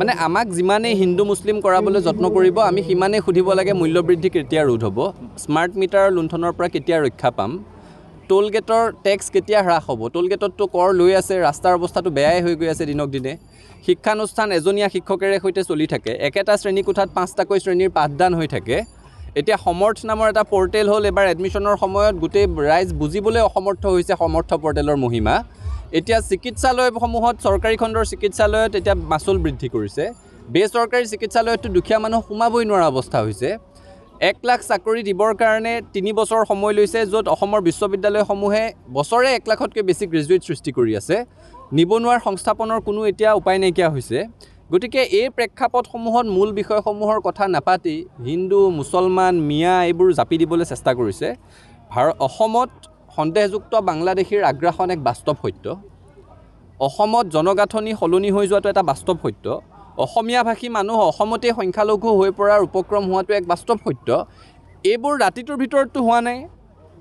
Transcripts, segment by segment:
মানে আমাক যিমানেই হিন্দু মুছলিম কৰাবলৈ যত্ন কৰিব আমি সিমানেই সুধিব লাগে মূল্যবৃদ্ধি কেতিয়া ৰোধ হ'ব স্মাৰ্ট মিটাৰৰ লুণ্ঠনৰ পৰা কেতিয়া ৰক্ষা পাম টোল গেটৰ টেক্স কেতিয়া হ্ৰাস হ'ব টোল গেটততো কৰ লৈ আছে ৰাস্তাৰ অৱস্থাটো বেয়াই হৈ গৈ আছে দিনক দিনে শিক্ষানুষ্ঠান এজনীয়া শিক্ষকেৰে সৈতে চলি থাকে একেটা শ্ৰেণীকোঠাত পাঁচটাকৈ শ্ৰেণীৰ পাঠদান হৈ থাকে এতিয়া সমৰ্থ নামৰ এটা পৰ্টেল হ'ল এবাৰ এডমিশ্যনৰ সময়ত গোটেই ৰাইজ বুজিবলৈ অসমৰ্থ হৈছে সমৰ্থ পৰ্টেলৰ মহিমা এতিয়া চিকিৎসালয়সমূহত চৰকাৰী খণ্ডৰ চিকিৎসালয়ত এতিয়া মাচুল বৃদ্ধি কৰিছে বেচৰকাৰী চিকিৎসালয়তো দুখীয়া মানুহ সোমাবই নোৱাৰা অৱস্থা হৈছে এক লাখ চাকৰি দিবৰ কাৰণে তিনি বছৰ সময় লৈছে য'ত অসমৰ বিশ্ববিদ্যালয়সমূহে বছৰে এক লাখতকৈ বেছি গ্ৰেজুৱেট সৃষ্টি কৰি আছে নিবনুৱাৰ সংস্থাপনৰ কোনো এতিয়া উপায় নাইকিয়া হৈছে গতিকে এই প্ৰেক্ষাপটসমূহত মূল বিষয়সমূহৰ কথা নাপাতি হিন্দু মুছলমান মিয়া এইবোৰ জাপি দিবলৈ চেষ্টা কৰিছে ভাৰত অসমত সন্দেহযুক্ত বাংলাদেশীৰ আগ্ৰাসন এক বাস্তৱ সত্য অসমত জনগাঁথনি সলনি হৈ যোৱাটো এটা বাস্তৱ সত্য অসমীয়া ভাষী মানুহ অসমতেই সংখ্যালঘু হৈ পৰাৰ উপক্ৰম হোৱাটো এক বাস্তৱ সত্য এইবোৰ ৰাতিটোৰ ভিতৰততো হোৱা নাই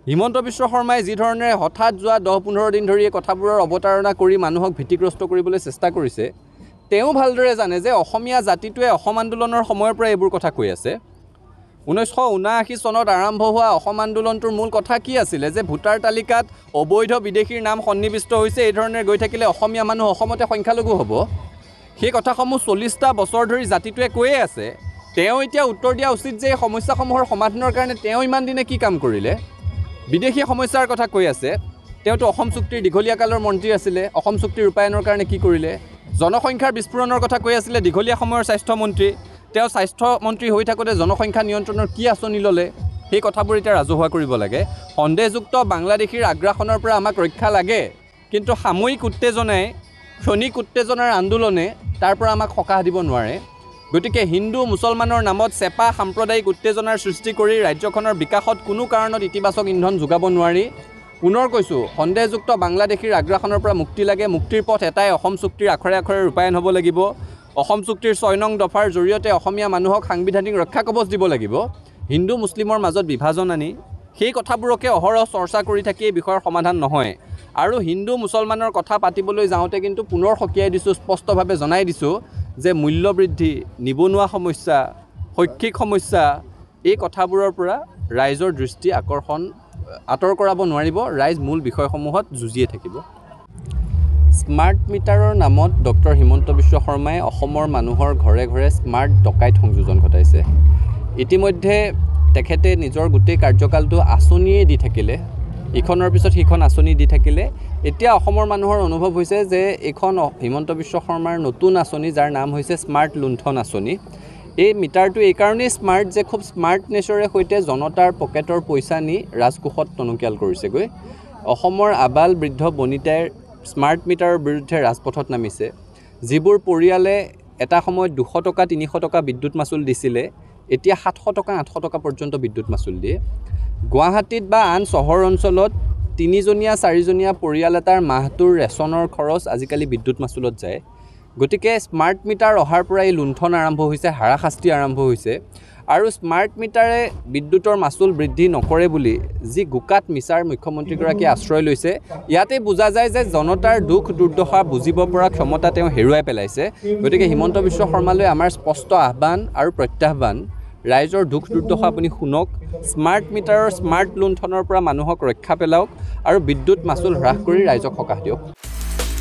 হিমন্ত বিশ্ব শৰ্মাই যিধৰণে হঠাৎ যোৱা দহ পোন্ধৰ দিন ধৰি এই কথাবোৰৰ অৱতাৰণা কৰি মানুহক ভীতিগ্ৰস্ত কৰিবলৈ চেষ্টা কৰিছে তেওঁ ভালদৰে জানে যে অসমীয়া জাতিটোৱে অসম আন্দোলনৰ সময়ৰ পৰা এইবোৰ কথা কৈ আছে ঊনৈছশ ঊনাশী চনত আৰম্ভ হোৱা অসম আন্দোলনটোৰ মূল কথা কি আছিলে যে ভোটাৰ তালিকাত অবৈধ বিদেশীৰ নাম সন্নিৱিষ্ট হৈছে এই ধৰণে গৈ থাকিলে অসমীয়া মানুহ অসমতে সংখ্যালঘু হ'ব সেই কথাসমূহ চল্লিছটা বছৰ ধৰি জাতিটোৱে কৈয়ে আছে তেওঁ এতিয়া উত্তৰ দিয়া উচিত যে এই সমস্যাসমূহৰ সমাধানৰ কাৰণে তেওঁ ইমান দিনে কি কাম কৰিলে বিদেশী সমস্যাৰ কথা কৈ আছে তেওঁতো অসম চুক্তিৰ দীঘলীয়া কালৰ মন্ত্ৰী আছিলে অসম চুক্তি ৰূপায়ণৰ কাৰণে কি কৰিলে জনসংখ্যাৰ বিস্ফোৰণৰ কথা কৈ আছিলে দীঘলীয়া সময়ৰ স্বাস্থ্যমন্ত্ৰী তেওঁ স্বাস্থ্যমন্ত্ৰী হৈ থাকোঁতে জনসংখ্যা নিয়ন্ত্ৰণৰ কি আঁচনি ল'লে সেই কথাবোৰ এতিয়া ৰাজহুৱা কৰিব লাগে সন্দেহযুক্ত বাংলাদেশীৰ আগ্ৰাসনৰ পৰা আমাক ৰক্ষা লাগে কিন্তু সাময়িক উত্তেজনাই ক্ষণিক উত্তেজনাৰ আন্দোলনে তাৰ পৰা আমাক সকাহ দিব নোৱাৰে গতিকে হিন্দু মুছলমানৰ নামত চেপা সাম্প্ৰদায়িক উত্তেজনাৰ সৃষ্টি কৰি ৰাজ্যখনৰ বিকাশত কোনো কাৰণত ইতিবাচক ইন্ধন যোগাব নোৱাৰি পুনৰ কৈছোঁ সন্দেহযুক্ত বাংলাদেশীৰ আগ্ৰাসনৰ পৰা মুক্তি লাগে মুক্তিৰ পথ এটাই অসম চুক্তিৰ আখৰে আখৰে ৰূপায়ণ হ'ব লাগিব অসম চুক্তিৰ ছয় নং দফাৰ জৰিয়তে অসমীয়া মানুহক সাংবিধানিক ৰক্ষা কবচ দিব লাগিব হিন্দু মুছলিমৰ মাজত বিভাজন আনি সেই কথাবোৰকে অহৰহ চৰ্চা কৰি থাকি এই বিষয়ৰ সমাধান নহয় আৰু হিন্দু মুছলমানৰ কথা পাতিবলৈ যাওঁতে কিন্তু পুনৰ সকীয়াই দিছোঁ স্পষ্টভাৱে জনাই দিছোঁ যে মূল্যবৃদ্ধি নিবনুৱা সমস্যা শৈক্ষিক সমস্যা এই কথাবোৰৰ পৰা ৰাইজৰ দৃষ্টি আকৰ্ষণ আঁতৰ কৰাব নোৱাৰিব ৰাইজ মূল বিষয়সমূহত যুঁজিয়ে থাকিব স্মাৰ্ট মিটাৰৰ নামত ডক্টৰ হিমন্ত বিশ্ব শৰ্মাই অসমৰ মানুহৰ ঘৰে ঘৰে স্মাৰ্ট ডকাইত সংযোজন ঘটাইছে ইতিমধ্যে তেখেতে নিজৰ গোটেই কাৰ্যকালটো আঁচনিয়ে দি থাকিলে ইখনৰ পিছত সিখন আঁচনি দি থাকিলে এতিয়া অসমৰ মানুহৰ অনুভৱ হৈছে যে এইখন হিমন্ত বিশ্ব শৰ্মাৰ নতুন আঁচনি যাৰ নাম হৈছে স্মাৰ্ট লুণ্ঠন আঁচনি এই মিটাৰটো এইকাৰণেই স্মাৰ্ট যে খুব স্মাৰ্টনেছৰে সৈতে জনতাৰ পকেটৰ পইচা নি ৰাজকোষত টনকিয়াল কৰিছেগৈ অসমৰ আবাল বৃদ্ধ বনিতাই স্মাৰ্ট মিটাৰৰ বিৰুদ্ধে ৰাজপথত নামিছে যিবোৰ পৰিয়ালে এটা সময়ত দুশ টকা তিনিশ টকা বিদ্যুৎ মাচুল দিছিলে এতিয়া সাতশ টকা আঠশ টকা পৰ্যন্ত বিদ্যুৎ মাচুল দিয়ে গুৱাহাটীত বা আন চহৰ অঞ্চলত তিনিজনীয়া চাৰিজনীয়া পৰিয়াল এটাৰ মাহটোৰ ৰেচনৰ খৰচ আজিকালি বিদ্যুৎ মাচুলত যায় গতিকে স্মাৰ্ট মিটাৰ অহাৰ পৰা এই লুণ্ঠন আৰম্ভ হৈছে হাৰাশাস্তি আৰম্ভ হৈছে আৰু স্মাৰ্ট মিটাৰে বিদ্যুতৰ মাচুল বৃদ্ধি নকৰে বুলি যি গোকাত মিছাৰ মুখ্যমন্ত্ৰীগৰাকীয়ে আশ্ৰয় লৈছে ইয়াতে বুজা যায় যে জনতাৰ দুখ দুৰ্দশা বুজিব পৰা ক্ষমতা তেওঁ হেৰুৱাই পেলাইছে গতিকে হিমন্ত বিশ্ব শৰ্মালৈ আমাৰ স্পষ্ট আহ্বান আৰু প্ৰত্যাহ্বান ৰাইজৰ দুখ দুৰ্দশা আপুনি শুনক স্মাৰ্ট মিটাৰৰ স্মাৰ্ট লুণ্ঠনৰ পৰা মানুহক ৰক্ষা পেলাওক আৰু বিদ্যুৎ মাচুল হ্ৰাস কৰি ৰাইজক সকাহ দিয়ক